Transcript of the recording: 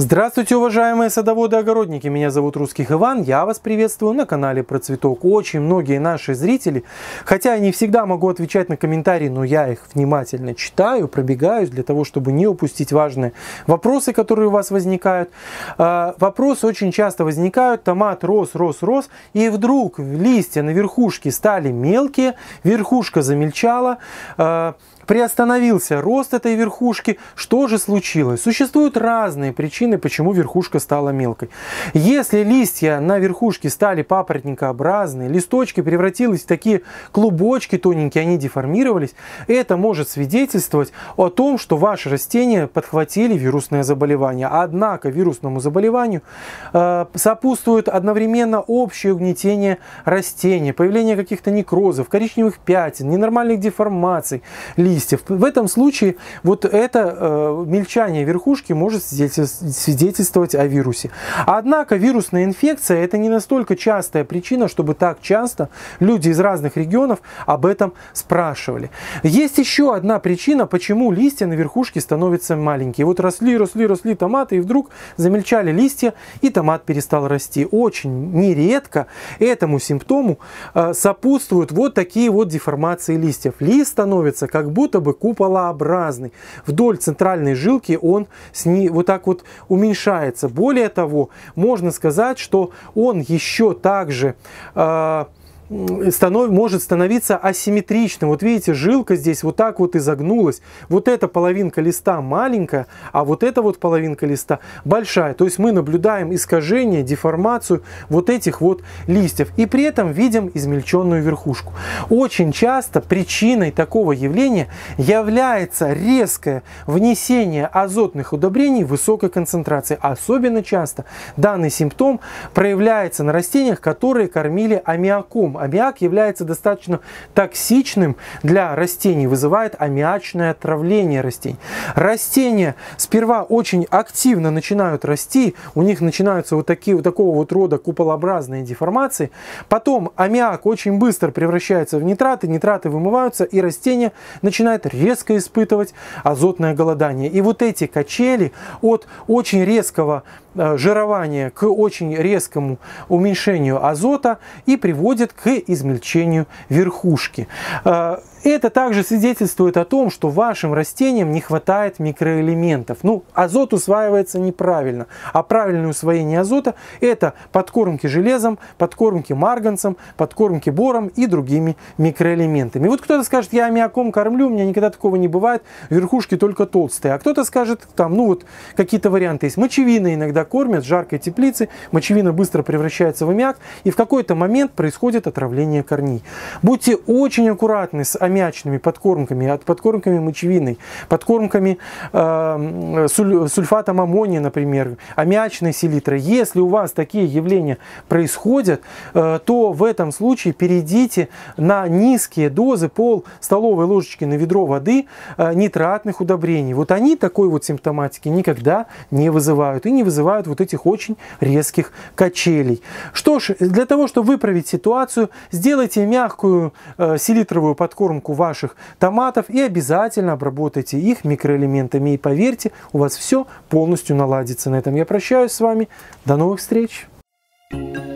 Здравствуйте, уважаемые садоводы-огородники! Меня зовут русский Иван, я вас приветствую на канале про цветок. Очень многие наши зрители, хотя я не всегда могу отвечать на комментарии, но я их внимательно читаю, пробегаюсь для того, чтобы не упустить важные вопросы, которые у вас возникают. А, вопросы очень часто возникают, томат рос, рос, рос, и вдруг листья на верхушке стали мелкие, верхушка замельчала, а, приостановился рост этой верхушки. Что же случилось? Существуют разные причины причины, почему верхушка стала мелкой. Если листья на верхушке стали папоротникообразные, листочки превратились в такие клубочки тоненькие, они деформировались, это может свидетельствовать о том, что ваши растения подхватили вирусное заболевание. Однако вирусному заболеванию э, сопутствует одновременно общее угнетение растения, появление каких-то некрозов, коричневых пятен, ненормальных деформаций листьев. В этом случае вот это э, мельчание верхушки может свидетельствовать свидетельствовать о вирусе. Однако вирусная инфекция – это не настолько частая причина, чтобы так часто люди из разных регионов об этом спрашивали. Есть еще одна причина, почему листья на верхушке становятся маленькие. Вот росли, росли, росли томаты, и вдруг замельчали листья, и томат перестал расти. Очень нередко этому симптому э, сопутствуют вот такие вот деформации листьев. Лист становится как будто бы куполообразный. Вдоль центральной жилки он с не, вот так вот уменьшается. Более того, можно сказать, что он еще также э, станов, может становиться асимметричным. Вот видите, жилка здесь вот так вот изогнулась. Вот эта половинка листа маленькая, а вот эта вот половинка листа большая. То есть мы наблюдаем искажение, деформацию вот этих вот листьев. И при этом видим измельченную верхушку. Очень часто причиной такого явления является резкое внесение азотных удобрений высокой концентрации. Особенно часто данный симптом проявляется на растениях, которые кормили аммиаком аммиак является достаточно токсичным для растений, вызывает аммиачное отравление растений. Растения сперва очень активно начинают расти, у них начинаются вот такие вот такого вот рода куполообразные деформации. Потом аммиак очень быстро превращается в нитраты, нитраты вымываются, и растение начинает резко испытывать азотное голодание. И вот эти качели от очень резкого Э, жирование к очень резкому уменьшению азота и приводит к измельчению верхушки. Э, это также свидетельствует о том, что вашим растениям не хватает микроэлементов. Ну, азот усваивается неправильно, а правильное усвоение азота – это подкормки железом, подкормки марганцем, подкормки бором и другими микроэлементами. вот кто-то скажет, я аммиаком кормлю, у меня никогда такого не бывает, верхушки только толстые. А кто-то скажет, там, ну вот какие-то варианты есть, мочевина иногда кормят в жаркой теплице, мочевина быстро превращается в аммиак, и в какой-то момент происходит отравление корней. Будьте очень аккуратны с аммиачными подкормками, от подкормками мочевиной, подкормками э, суль, сульфатом аммония, например, аммиачной селитры Если у вас такие явления происходят, э, то в этом случае перейдите на низкие дозы, пол столовой ложечки на ведро воды э, нитратных удобрений. Вот они такой вот симптоматики никогда не вызывают и не вызывают переживают вот этих очень резких качелей. Что ж, для того, чтобы выправить ситуацию, сделайте мягкую э, селитровую подкормку ваших томатов и обязательно обработайте их микроэлементами. И поверьте, у вас все полностью наладится. На этом я прощаюсь с вами. До новых встреч! thank you